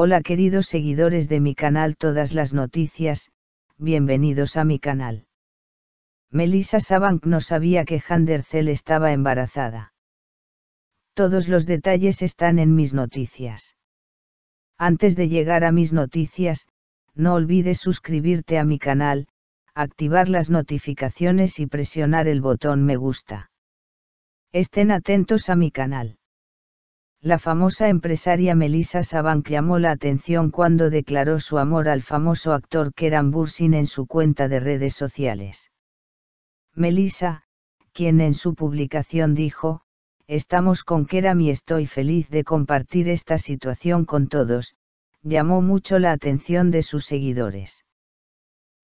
Hola queridos seguidores de mi canal Todas las Noticias, bienvenidos a mi canal. Melissa Sabank no sabía que Handercel estaba embarazada. Todos los detalles están en mis noticias. Antes de llegar a mis noticias, no olvides suscribirte a mi canal, activar las notificaciones y presionar el botón me gusta. Estén atentos a mi canal la famosa empresaria Melissa Saban llamó la atención cuando declaró su amor al famoso actor Keran Bursin en su cuenta de redes sociales. Melissa, quien en su publicación dijo, Estamos con Keram y estoy feliz de compartir esta situación con todos, llamó mucho la atención de sus seguidores.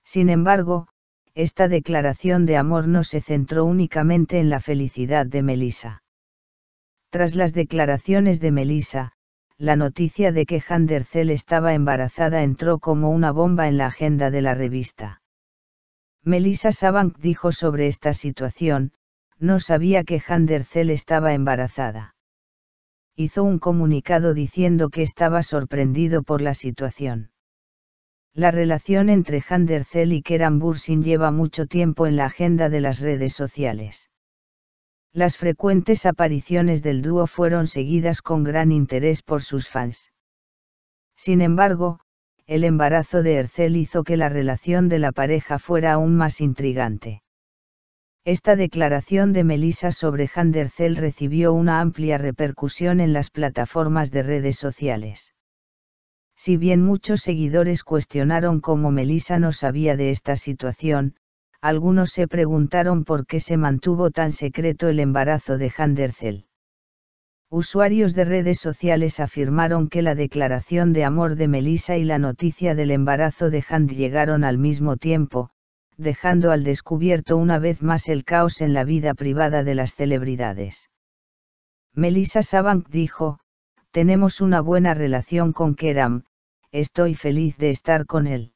Sin embargo, esta declaración de amor no se centró únicamente en la felicidad de Melissa. Tras las declaraciones de Melissa, la noticia de que Handercel estaba embarazada entró como una bomba en la agenda de la revista. Melissa Sabank dijo sobre esta situación, no sabía que Handercel estaba embarazada. Hizo un comunicado diciendo que estaba sorprendido por la situación. La relación entre Handercel y Keran Bursin lleva mucho tiempo en la agenda de las redes sociales. Las frecuentes apariciones del dúo fueron seguidas con gran interés por sus fans. Sin embargo, el embarazo de Ercel hizo que la relación de la pareja fuera aún más intrigante. Esta declaración de Melissa sobre de Ercel recibió una amplia repercusión en las plataformas de redes sociales. Si bien muchos seguidores cuestionaron cómo Melissa no sabía de esta situación, algunos se preguntaron por qué se mantuvo tan secreto el embarazo de Handerzel. Usuarios de redes sociales afirmaron que la declaración de amor de Melissa y la noticia del embarazo de Hand llegaron al mismo tiempo, dejando al descubierto una vez más el caos en la vida privada de las celebridades. Melissa Sabank dijo, tenemos una buena relación con Keram, estoy feliz de estar con él.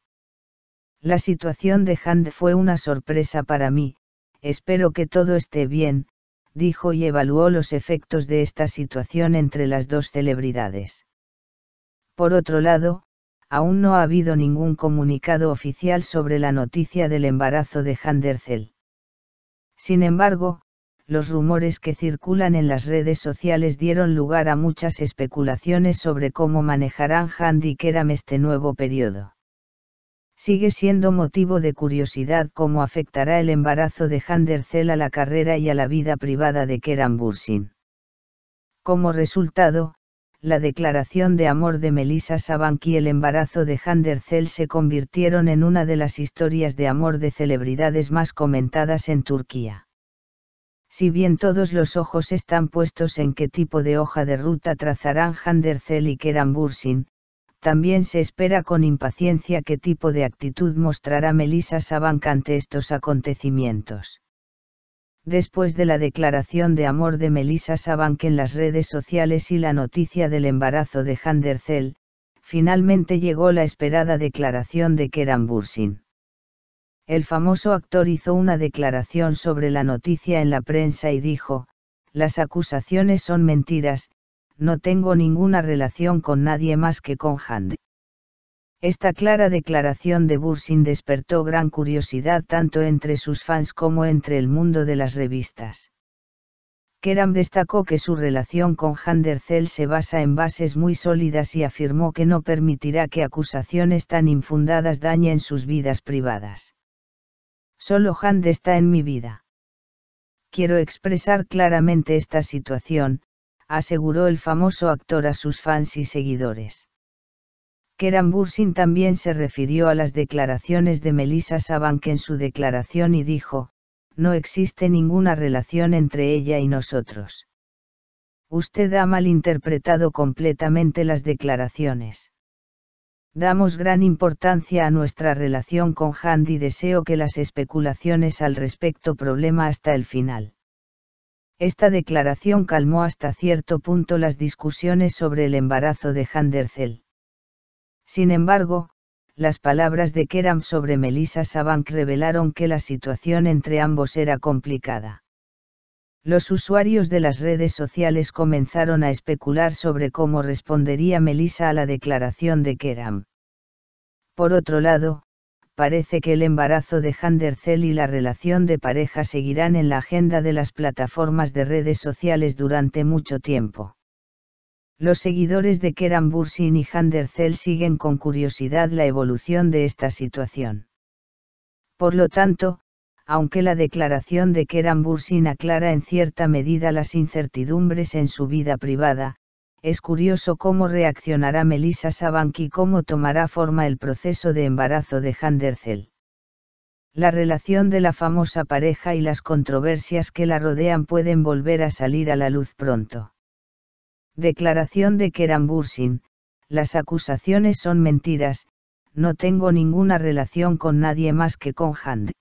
La situación de Hand fue una sorpresa para mí, espero que todo esté bien, dijo y evaluó los efectos de esta situación entre las dos celebridades. Por otro lado, aún no ha habido ningún comunicado oficial sobre la noticia del embarazo de Handercel. Sin embargo, los rumores que circulan en las redes sociales dieron lugar a muchas especulaciones sobre cómo manejarán y Keram este nuevo periodo sigue siendo motivo de curiosidad cómo afectará el embarazo de Handercel a la carrera y a la vida privada de Keran Bursin. Como resultado, la declaración de amor de Melissa Sabank y el embarazo de Handercel se convirtieron en una de las historias de amor de celebridades más comentadas en Turquía. Si bien todos los ojos están puestos en qué tipo de hoja de ruta trazarán Handercel y Keran Bursin, también se espera con impaciencia qué tipo de actitud mostrará Melissa Sabank ante estos acontecimientos. Después de la declaración de amor de Melissa Sabank en las redes sociales y la noticia del embarazo de Handercel, finalmente llegó la esperada declaración de Keran Bursin. El famoso actor hizo una declaración sobre la noticia en la prensa y dijo, las acusaciones son mentiras, no tengo ninguna relación con nadie más que con Hand. Esta clara declaración de Bursin despertó gran curiosidad tanto entre sus fans como entre el mundo de las revistas. Keram destacó que su relación con Handercel se basa en bases muy sólidas y afirmó que no permitirá que acusaciones tan infundadas dañen sus vidas privadas. Solo Hand está en mi vida. Quiero expresar claramente esta situación, aseguró el famoso actor a sus fans y seguidores. Keran Bursin también se refirió a las declaraciones de Melissa Sabank en su declaración y dijo, no existe ninguna relación entre ella y nosotros. Usted ha malinterpretado completamente las declaraciones. Damos gran importancia a nuestra relación con Hand y deseo que las especulaciones al respecto problema hasta el final. Esta declaración calmó hasta cierto punto las discusiones sobre el embarazo de Erçel. Sin embargo, las palabras de Keram sobre Melissa Sabank revelaron que la situación entre ambos era complicada. Los usuarios de las redes sociales comenzaron a especular sobre cómo respondería Melissa a la declaración de Keram. Por otro lado, parece que el embarazo de Handercel y la relación de pareja seguirán en la agenda de las plataformas de redes sociales durante mucho tiempo. Los seguidores de Keran Bursin y Handercel siguen con curiosidad la evolución de esta situación. Por lo tanto, aunque la declaración de Keran Bursin aclara en cierta medida las incertidumbres en su vida privada, es curioso cómo reaccionará Melissa Sabank y cómo tomará forma el proceso de embarazo de Handerzell. La relación de la famosa pareja y las controversias que la rodean pueden volver a salir a la luz pronto. Declaración de Kerambursin: las acusaciones son mentiras, no tengo ninguna relación con nadie más que con Hande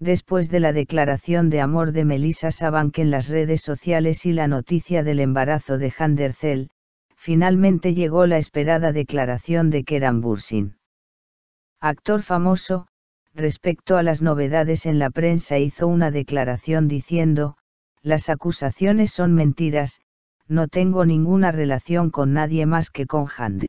después de la declaración de amor de Melissa que en las redes sociales y la noticia del embarazo de Zell, finalmente llegó la esperada declaración de Keran Bursin. Actor famoso, respecto a las novedades en la prensa hizo una declaración diciendo, las acusaciones son mentiras, no tengo ninguna relación con nadie más que con Hande.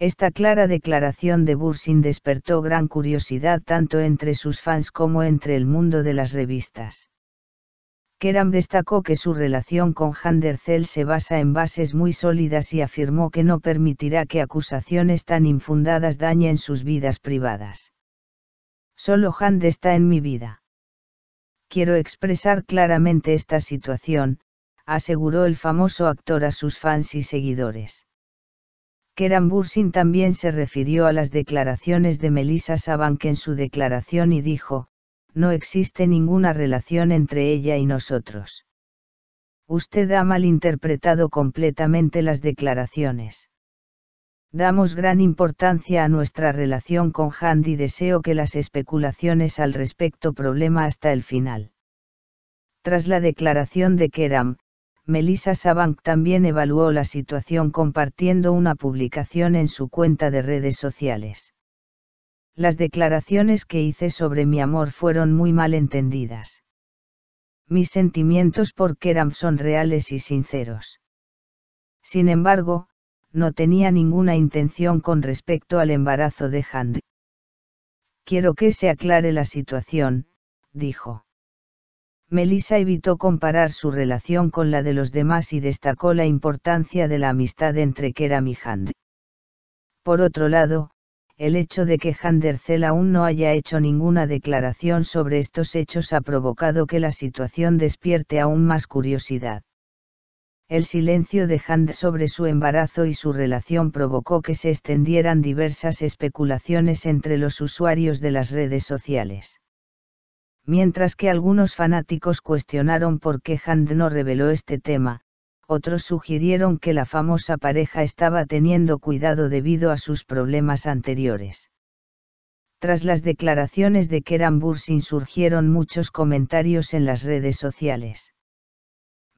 Esta clara declaración de Bursin despertó gran curiosidad tanto entre sus fans como entre el mundo de las revistas. Keram destacó que su relación con Handercel se basa en bases muy sólidas y afirmó que no permitirá que acusaciones tan infundadas dañen sus vidas privadas. Solo Hand está en mi vida. Quiero expresar claramente esta situación, aseguró el famoso actor a sus fans y seguidores. Keram Bursin también se refirió a las declaraciones de Melissa Sabank en su declaración y dijo, no existe ninguna relación entre ella y nosotros. Usted ha malinterpretado completamente las declaraciones. Damos gran importancia a nuestra relación con Hand y deseo que las especulaciones al respecto problema hasta el final. Tras la declaración de Keram, Melissa Sabank también evaluó la situación compartiendo una publicación en su cuenta de redes sociales. Las declaraciones que hice sobre mi amor fueron muy mal entendidas. Mis sentimientos por Keram son reales y sinceros. Sin embargo, no tenía ninguna intención con respecto al embarazo de Hand. Quiero que se aclare la situación, dijo. Melissa evitó comparar su relación con la de los demás y destacó la importancia de la amistad entre Kera y Hand. Por otro lado, el hecho de que Zell aún no haya hecho ninguna declaración sobre estos hechos ha provocado que la situación despierte aún más curiosidad. El silencio de Hand sobre su embarazo y su relación provocó que se extendieran diversas especulaciones entre los usuarios de las redes sociales. Mientras que algunos fanáticos cuestionaron por qué Hand no reveló este tema, otros sugirieron que la famosa pareja estaba teniendo cuidado debido a sus problemas anteriores. Tras las declaraciones de Keram Bursin surgieron muchos comentarios en las redes sociales.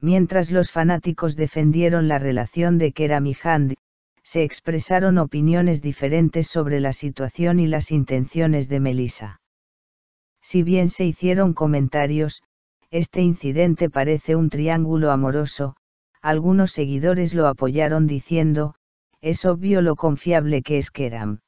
Mientras los fanáticos defendieron la relación de Keram y Hand, se expresaron opiniones diferentes sobre la situación y las intenciones de Melissa. Si bien se hicieron comentarios, este incidente parece un triángulo amoroso, algunos seguidores lo apoyaron diciendo, es obvio lo confiable que es Keram.